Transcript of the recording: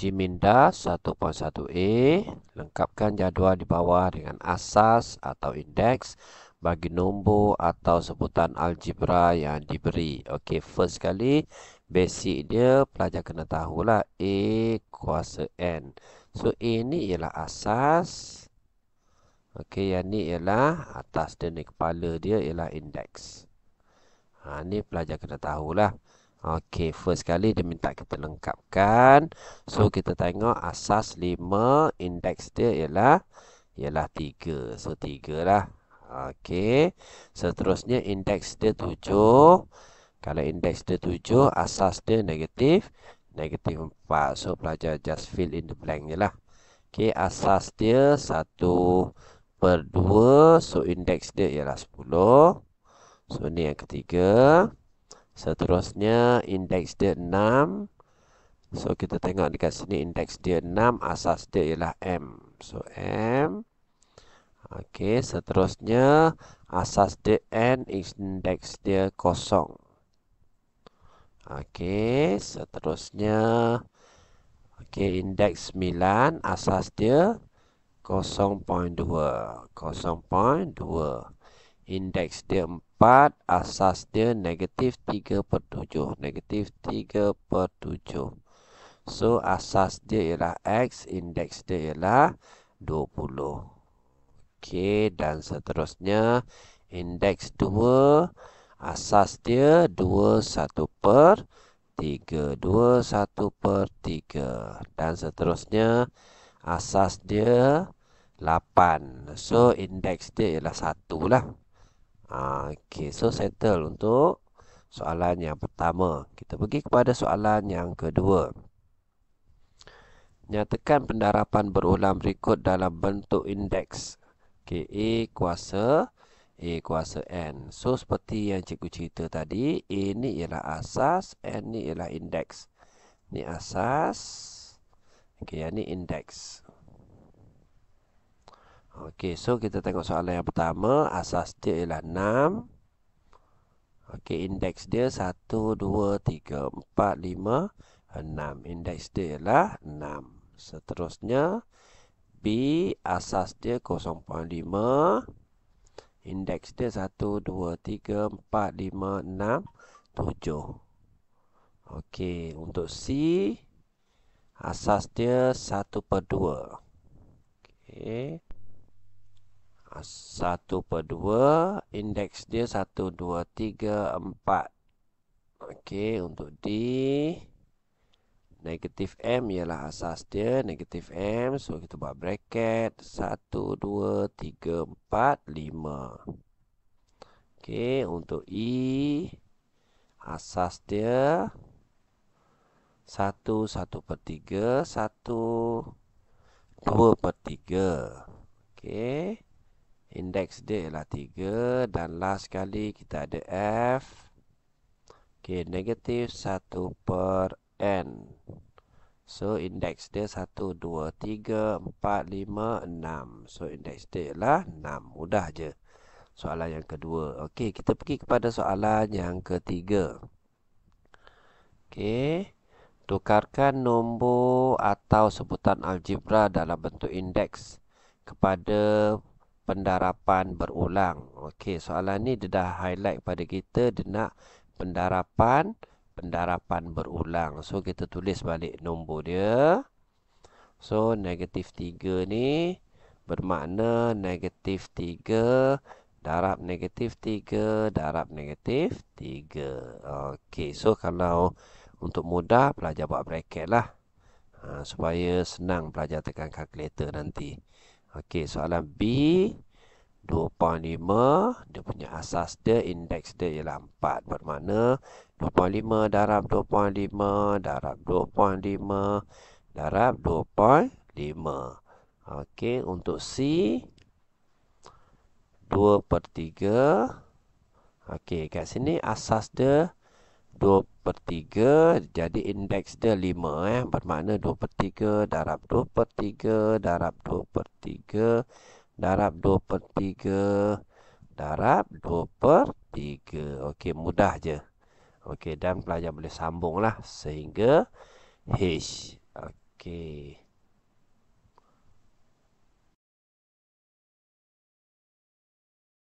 Jiminda 11 e lengkapkan jadual di bawah dengan asas atau indeks bagi nombor atau sebutan algebra yang diberi. Okey, first sekali basic dia pelajar kena tahulah A kuasa N. So A ni ialah asas. Okey, yang ni ialah atas dan ni kepala dia ialah indeks. Ha ni pelajar kena tahulah. lah. Okey, first kali dia minta kita lengkapkan. So hmm. kita tengok asas 5, indeks dia ialah ialah 3. So 3 lah. Okey. Seterusnya indeks dia 7. Kalau indeks dia 7, asas dia negatif negatif 4. So pelajar just fill in the blank je lah. Okey, asas dia 1 per 2. So indeks dia ialah 10. So ni yang ketiga. Seterusnya indeks dia 6 So kita tengok dekat sini indeks dia 6 Asas dia ialah M So M Okey, seterusnya Asas dia N Indeks dia kosong Okey, seterusnya Okey, indeks 9 Asas dia 0.2 0.2 indeks dia 4 asas dia negatif 3 per 7 negatif 3 per 7 so asas dia ialah X indeks dia ialah 20 ok dan seterusnya indeks 2 asas dia 2 1 per 3 2 1 per 3 dan seterusnya asas dia 8 so indeks dia ialah 1 lah Okey, so settle untuk soalan yang pertama. Kita pergi kepada soalan yang kedua. Nyatakan pendarapan berulang berikut dalam bentuk indeks. Okey, A kuasa A kuasa N. So, seperti yang cikgu cerita tadi, A ni ialah asas, N ni ialah indeks. Ni asas, okay, yang ni indeks. Okey, so kita tengok soalan yang pertama. Asas dia ialah 6. Okey, indeks dia 1, 2, 3, 4, 5, 6. Indeks dia ialah 6. Seterusnya, B, asas dia 0.5. Indeks dia 1, 2, 3, 4, 5, 6, 7. Okey, untuk C, asas dia 1 per 2. Okey satu per dua Indeks dia satu dua tiga empat Okey, untuk D Negatif M ialah asas dia Negatif M So kita buat bracket satu dua tiga empat lima Okey, untuk i e, Asas dia satu satu per tiga satu dua per tiga Okey Index dia ialah 3 Dan last kali kita ada F okay, negatif 1 per N So, index dia 1, 2, 3, 4, 5, 6 So, index dia ialah 6 Mudah je Soalan yang kedua Ok, kita pergi kepada soalan yang ketiga Ok Tukarkan nombor atau sebutan algebra dalam bentuk indeks kepada pendarapan berulang. Okey, soalan ni dia dah highlight pada kita dia nak pendarapan pendarapan berulang. So kita tulis balik nombor dia. So negatif 3 ni bermakna negatif 3 darab negatif 3 darab negatif 3. Okey, so kalau untuk mudah pelajar buat bracket lah. Ha, supaya senang pelajar tekan kalkulator nanti. Okey, soalan B 2.5 dia punya asas dia indeks dia ialah 4 bermakna 2.5 darab 2.5 darab 2.5 darab 2.5 Okey, untuk C 2 per 3 Okey, kat sini asas dia 2 per 3 jadi indeks dia 5 eh. bermakna 2 per 3 darab 2 per 3 darab 2 per 3 darab 2 per 3 darab 2 per 3 ok mudah je ok dan pelajar boleh sambung lah sehingga H ok